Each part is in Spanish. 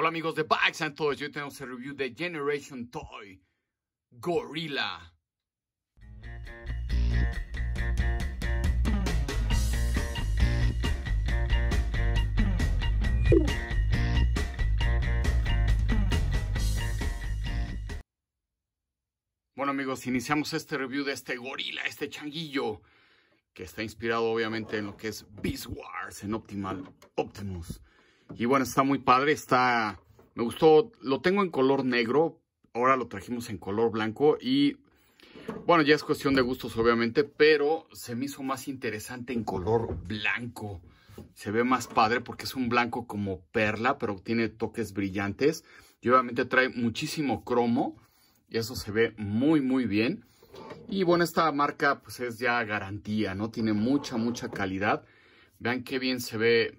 Hola amigos de Bikes and Toys, hoy tenemos el review de Generation Toy Gorilla. Bueno amigos, iniciamos este review de este gorila, este changuillo, que está inspirado obviamente en lo que es Beast Wars, en Optimal Optimus. Y bueno, está muy padre, está... Me gustó, lo tengo en color negro, ahora lo trajimos en color blanco y... Bueno, ya es cuestión de gustos obviamente, pero se me hizo más interesante en color blanco. Se ve más padre porque es un blanco como perla, pero tiene toques brillantes. Y obviamente trae muchísimo cromo y eso se ve muy, muy bien. Y bueno, esta marca pues es ya garantía, ¿no? Tiene mucha, mucha calidad. Vean qué bien se ve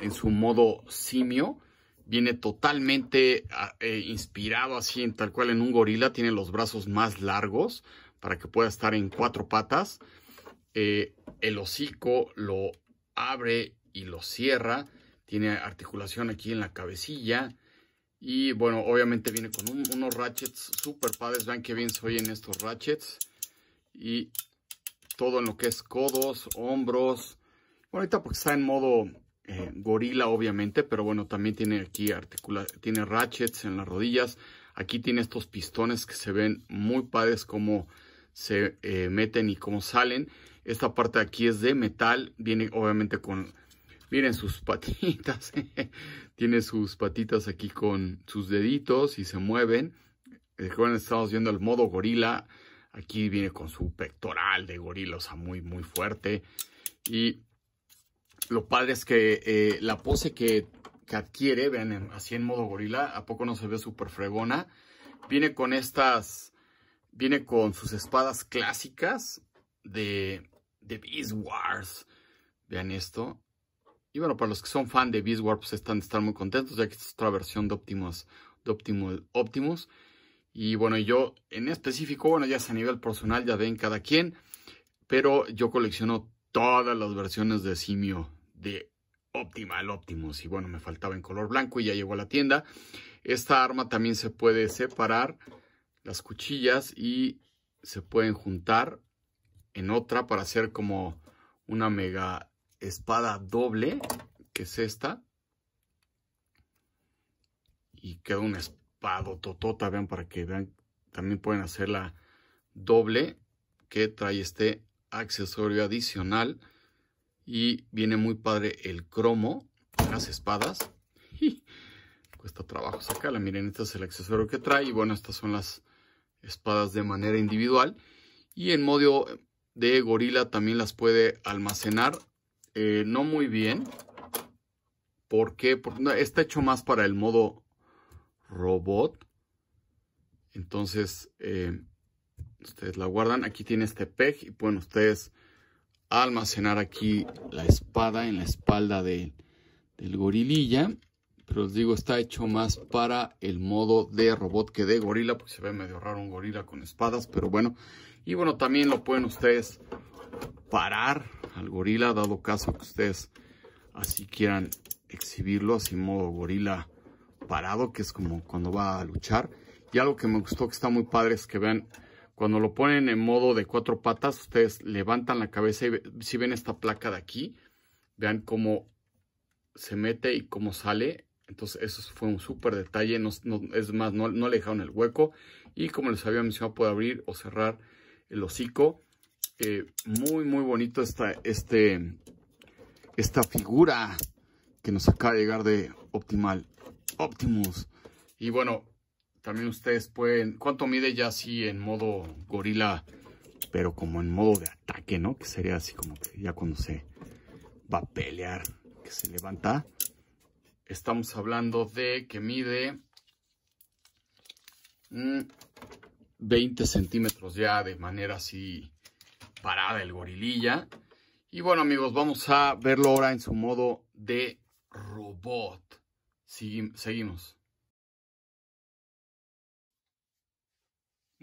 en su modo simio. Viene totalmente ah, eh, inspirado así en tal cual en un gorila. Tiene los brazos más largos para que pueda estar en cuatro patas. Eh, el hocico lo abre y lo cierra. Tiene articulación aquí en la cabecilla. Y bueno, obviamente viene con unos ratchets super padres. Vean qué bien soy en estos ratchets. Y todo en lo que es codos, hombros. Bueno, ahorita porque está en modo eh, gorila obviamente, pero bueno, también tiene aquí articula tiene ratchets en las rodillas. Aquí tiene estos pistones que se ven muy padres como se eh, meten y cómo salen. Esta parte aquí es de metal, viene obviamente con, miren sus patitas, tiene sus patitas aquí con sus deditos y se mueven. joven eh, estamos viendo el modo gorila. Aquí viene con su pectoral de gorila, o sea, muy, muy fuerte. Y lo padre es que eh, la pose que, adquiere, vean, así en modo gorila, ¿a poco no se ve súper fregona? Viene con estas, viene con sus espadas clásicas de, de Beast Wars. Vean esto. Y bueno, para los que son fan de Beast Wars, pues están, están muy contentos, ya que esta es otra versión de Optimus, de Optimus, Optimus. Y bueno, yo en específico, bueno, ya es a nivel personal, ya ven cada quien, pero yo colecciono todas las versiones de Simio de Optimal Optimus. Y bueno, me faltaba en color blanco y ya llegó a la tienda. Esta arma también se puede separar las cuchillas y se pueden juntar en otra para hacer como una mega espada doble, que es esta. Y queda una espada totota, vean, para que vean, también pueden hacerla doble, que trae este accesorio adicional. Y viene muy padre el cromo, las espadas. Y cuesta trabajo sacarla. Miren, este es el accesorio que trae. Y bueno, estas son las espadas de manera individual. Y en modo de gorila también las puede almacenar. Eh, no muy bien. Porque está hecho más para el modo robot. Entonces, eh, ustedes la guardan. Aquí tiene este peg y pueden ustedes almacenar aquí la espada en la espalda del gorililla. Pero les digo, está hecho más para el modo de robot que de gorila, porque se ve medio raro un gorila con espadas, pero bueno. Y bueno, también lo pueden ustedes parar al gorila, dado caso que ustedes así quieran exhibirlo, así modo gorila parado, que es como cuando va a luchar. Y algo que me gustó que está muy padre es que vean cuando lo ponen en modo de cuatro patas, ustedes levantan la cabeza y si ven esta placa de aquí, vean cómo se mete y cómo sale. Entonces eso fue un súper detalle, no, es más, no, le dejaron el hueco. Y como les había mencionado, puede abrir o cerrar el hocico. Eh, muy, muy bonito esta, este, esta figura que nos acaba de llegar de Optimal Optimus. Y bueno, también ustedes pueden... ¿Cuánto mide ya así en modo gorila? Pero como en modo de ataque, ¿no? Que sería así como que ya cuando se va a pelear, que se levanta. Estamos hablando de que mide... 20 mm, centímetros ya de manera así parada el gorililla. Y bueno amigos, vamos a verlo ahora en su modo de robot. Seguimos.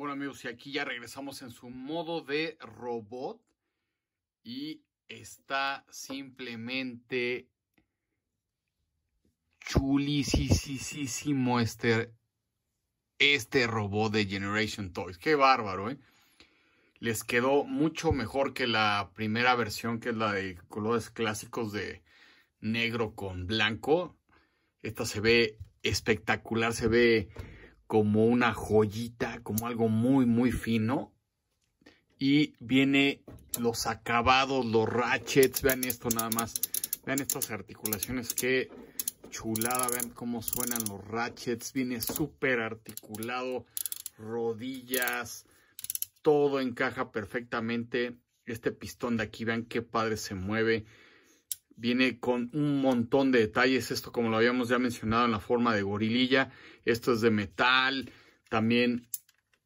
Bueno amigos, y aquí ya regresamos en su modo de robot y está simplemente chulisísimo este, este robot de Generation Toys. Qué bárbaro, ¿eh? Les quedó mucho mejor que la primera versión, que es la de colores clásicos de negro con blanco. Esta se ve espectacular, se ve como una joyita, como algo muy, muy fino. Y viene los acabados, los ratchets. Vean esto nada más. Vean estas articulaciones, qué chulada. Vean cómo suenan los ratchets. Viene súper articulado. Rodillas. Todo encaja perfectamente. Este pistón de aquí, vean qué padre se mueve. Viene con un montón de detalles. Esto, como lo habíamos ya mencionado, en la forma de gorililla. Esto es de metal. También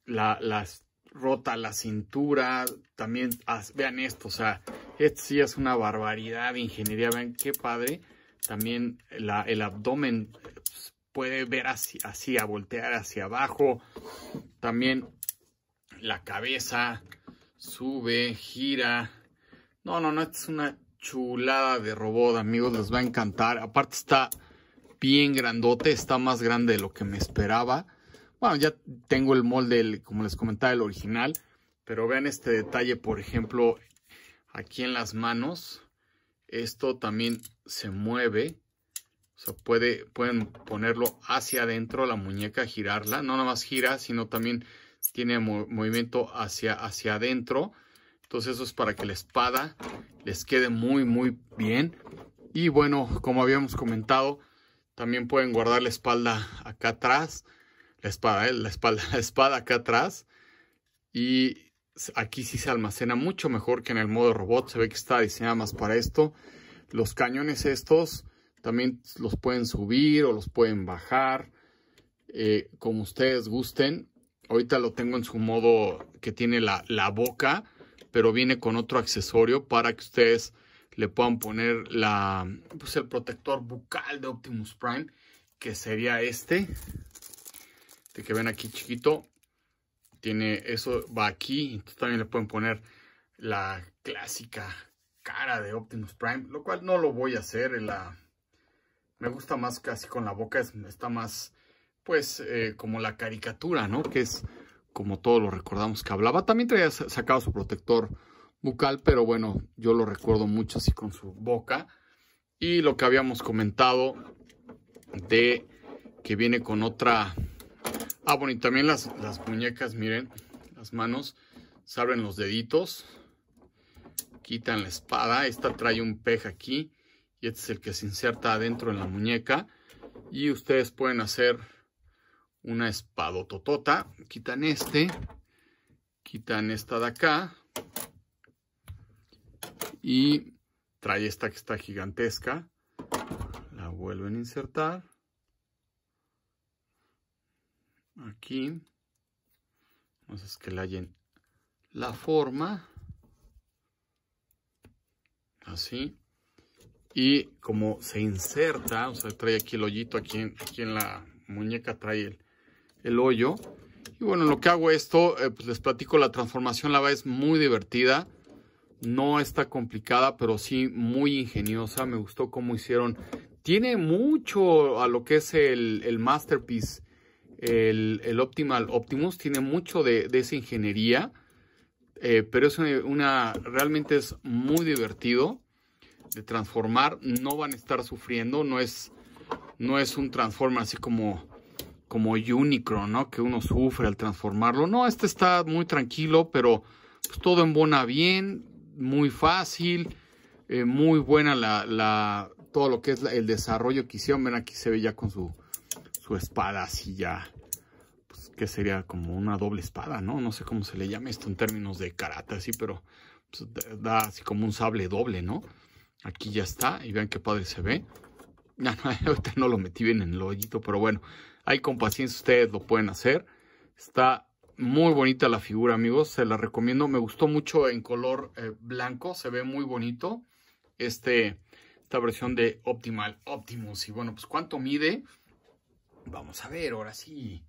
las rota la cintura. También, vean esto, o sea, esto sí es una barbaridad de ingeniería. Vean qué padre. También la, el abdomen pues, puede ver así, a voltear hacia abajo. También la cabeza sube, gira. No, no, no, Esto es una chulada de robot, amigos. Les va a encantar. Aparte está bien grandote. Está más grande de lo que me esperaba. Bueno, ya tengo el molde, como les comentaba, el original. Pero vean este detalle, por ejemplo, aquí en las manos. Esto también se mueve. O sea, puede, pueden ponerlo hacia adentro, la muñeca, girarla. No nada más gira, sino también tiene movimiento hacia, hacia adentro. Entonces eso es para que la espada les quede muy, muy bien. Y bueno, como habíamos comentado, también pueden guardar la espalda acá atrás. La espada, eh, la espalda, la espada acá atrás. Y aquí sí se almacena mucho mejor que en el modo robot. Se ve que está diseñada más para esto. Los cañones estos también los pueden subir o los pueden bajar. Eh, como ustedes gusten. Ahorita lo tengo en su modo que tiene la, la boca pero viene con otro accesorio para que ustedes le puedan poner la, pues el protector bucal de Optimus Prime, que sería este, de que ven aquí chiquito, tiene eso, va aquí, también le pueden poner la clásica cara de Optimus Prime, lo cual no lo voy a hacer, eh, la, me gusta más casi con la boca, está más, pues, eh, como la caricatura, ¿no? Que es como todos lo recordamos que hablaba. También traía sacado su protector bucal, pero bueno, yo lo recuerdo mucho así con su boca. Y lo que habíamos comentado de que viene con otra... Ah, bueno, y también las, muñecas, miren, las manos, se los deditos, quitan la espada, esta trae un peje aquí y este es el que se inserta adentro en la muñeca y ustedes pueden hacer una totota Quitan este, quitan esta de acá y trae esta que está gigantesca. La vuelven a insertar. Aquí. Entonces que le hallen la forma. Así. Y como se inserta, o sea, trae aquí el hoyito, aquí aquí en la muñeca trae el, el hoyo. Y bueno, lo que hago esto, eh, pues les platico, la transformación la va es muy divertida. No está complicada, pero sí muy ingeniosa. Me gustó cómo hicieron. Tiene mucho a lo que es el, Masterpiece, el, el, Optimal Optimus. Tiene mucho de, esa ingeniería. Eh, pero es una, realmente es muy divertido de transformar. No van a estar sufriendo. No es, no es un transformer así como como Unicron, ¿no? Que uno sufre al transformarlo. No, este está muy tranquilo, pero pues, todo en buena bien, muy fácil, eh, muy buena la, la, todo lo que es el desarrollo que hicieron. Ven, aquí se ve ya con su, su espada así ya, pues, que sería como una doble espada, ¿no? No sé cómo se le llama esto en términos de karate, así, pero pues, da así como un sable doble, ¿no? Aquí ya está, y vean qué padre se ve. Ya no, ahorita no lo metí bien en el hoyito, pero bueno, Ahí con paciencia ustedes lo pueden hacer. Está muy bonita la figura, amigos. Se la recomiendo. Me gustó mucho en color eh, blanco. Se ve muy bonito este, esta versión de Optimal Optimus. Y bueno, pues ¿cuánto mide? Vamos a ver, ahora sí.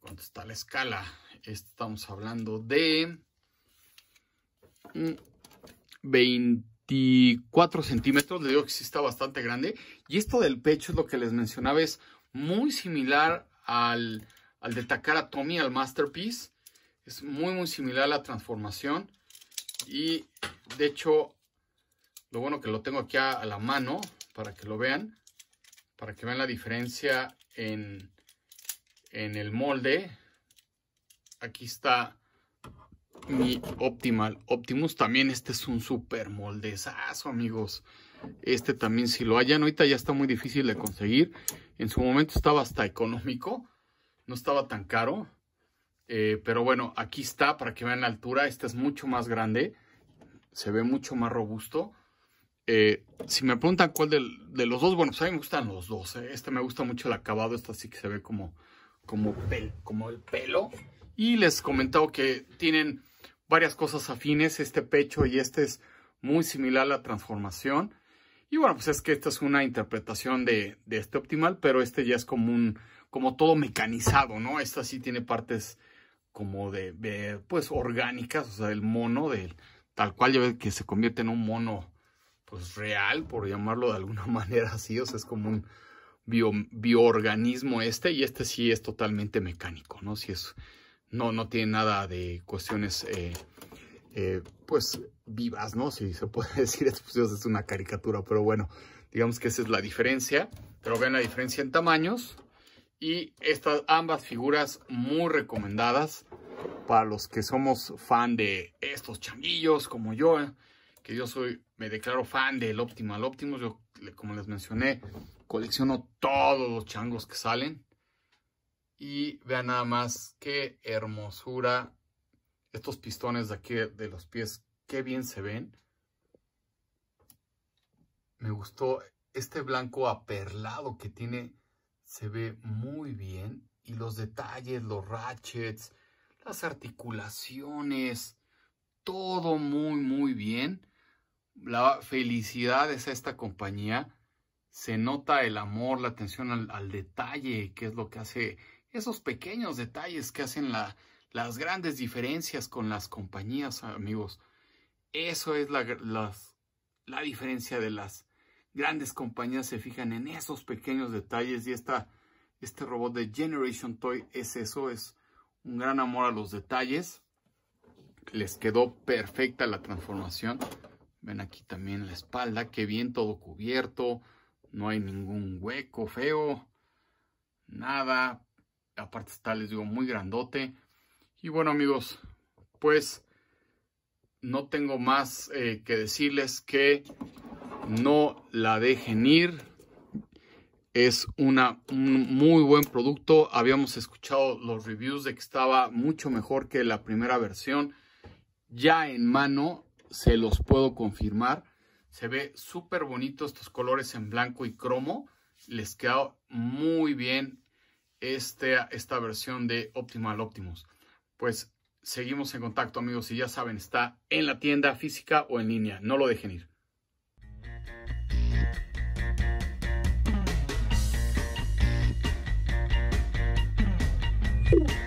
¿Cuánto está la escala? Estamos hablando de... 24 mm, centímetros, le digo que sí está bastante grande. Y esto del pecho es lo que les mencionaba, es muy similar al, al de Takara Tommy al Masterpiece. Es muy, muy similar a la transformación. Y de hecho, lo bueno que lo tengo aquí a, la mano para que lo vean. Para que vean la diferencia en, en el molde. Aquí está mi Optimal Optimus. También este es un super moldezazo, amigos. Este también si lo hallan. Ahorita ya está muy difícil de conseguir. En su momento estaba hasta económico. No estaba tan caro. Eh, pero bueno, aquí está para que vean la altura. Este es mucho más grande. Se ve mucho más robusto. Eh, si me preguntan cuál de, los dos, bueno, pues a mí me gustan los dos. Eh. Este me gusta mucho el acabado. Este sí que se ve como, como, como el pelo. Y les comentaba que tienen varias cosas afines. Este pecho y este es muy similar a la transformación. Y bueno, pues es que esta es una interpretación de, de este optimal, pero este ya es como un, como todo mecanizado, ¿no? Esta sí tiene partes como de, pues orgánicas, o sea, el mono del tal cual ya ves que se convierte en un mono pues real, por llamarlo de alguna manera así, o sea, es como un bio, bioorganismo este y este sí es totalmente mecánico, ¿no? Si es no no tiene nada de cuestiones eh, eh, pues vivas, ¿no? Si se puede decir, pues, es una caricatura, pero bueno, digamos que esa es la diferencia, pero vean la diferencia en tamaños y estas ambas figuras muy recomendadas para los que somos fan de estos changuillos como yo, eh, que yo soy, me declaro fan del Optimal Optimus, yo como les mencioné, colecciono todos los changos que salen y vean nada más qué hermosura estos pistones de aquí de los pies, qué bien se ven. Me gustó este blanco aperlado que tiene, se ve muy bien. Y los detalles, los ratchets, las articulaciones, todo muy, muy bien. La felicidad es esta compañía. Se nota el amor, la atención al, al detalle, que es lo que hace, esos pequeños detalles que hacen la, las grandes diferencias con las compañías, amigos. Eso es la, la diferencia de las grandes compañías. Se fijan en esos pequeños detalles y este robot de Generation Toy es eso, es un gran amor a los detalles. Les quedó perfecta la transformación. Ven aquí también la espalda, qué bien todo cubierto. No hay ningún hueco feo. Nada. Aparte está, les digo, muy grandote. Y bueno amigos, pues no tengo más eh, que decirles que no la dejen ir. Es una, un muy buen producto. Habíamos escuchado los reviews de que estaba mucho mejor que la primera versión. Ya en mano se los puedo confirmar. Se ve súper bonito estos colores en blanco y cromo. Les queda muy bien este, esta versión de Optimal Optimus pues seguimos en contacto amigos y ya saben, está en la tienda física o en línea, no lo dejen ir.